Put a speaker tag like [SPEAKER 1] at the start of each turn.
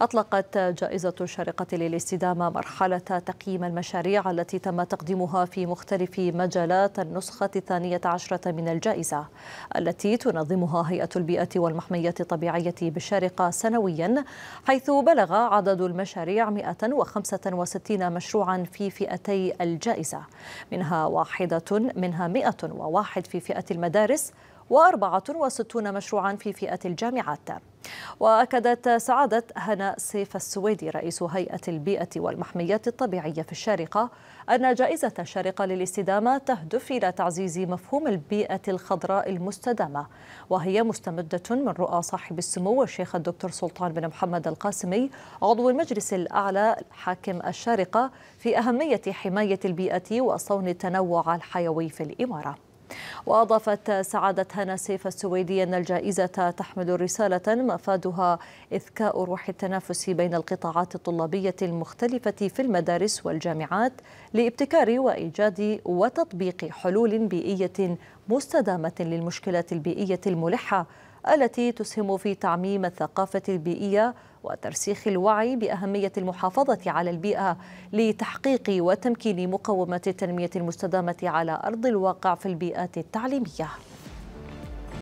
[SPEAKER 1] أطلقت جائزة الشارقة للاستدامة مرحلة تقييم المشاريع التي تم تقديمها في مختلف مجالات النسخة الثانية عشرة من الجائزة التي تنظمها هيئة البيئة والمحمية الطبيعية بالشارقة سنويا حيث بلغ عدد المشاريع 165 مشروعا في فئتي الجائزة منها واحدة منها 101 في فئة المدارس و64 مشروعا في فئة الجامعات وأكدت سعادة هنا سيف السويدي رئيس هيئة البيئة والمحميات الطبيعية في الشارقة أن جائزة الشارقة للاستدامة تهدف إلى تعزيز مفهوم البيئة الخضراء المستدامة وهي مستمدة من رؤى صاحب السمو الشيخ الدكتور سلطان بن محمد القاسمي عضو المجلس الأعلى حاكم الشارقة في أهمية حماية البيئة وصون التنوع الحيوي في الإمارة وأضافت سعادة هنا سيف السويدي أن الجائزة تحمل رسالة مفادها إذكاء روح التنافس بين القطاعات الطلابية المختلفة في المدارس والجامعات لابتكار وإيجاد وتطبيق حلول بيئية مستدامة للمشكلات البيئية الملحة التي تسهم في تعميم الثقافة البيئية وترسيخ الوعي بأهمية المحافظة على البيئة لتحقيق وتمكين مقومة التنمية المستدامة على أرض الواقع في البيئات التعليمية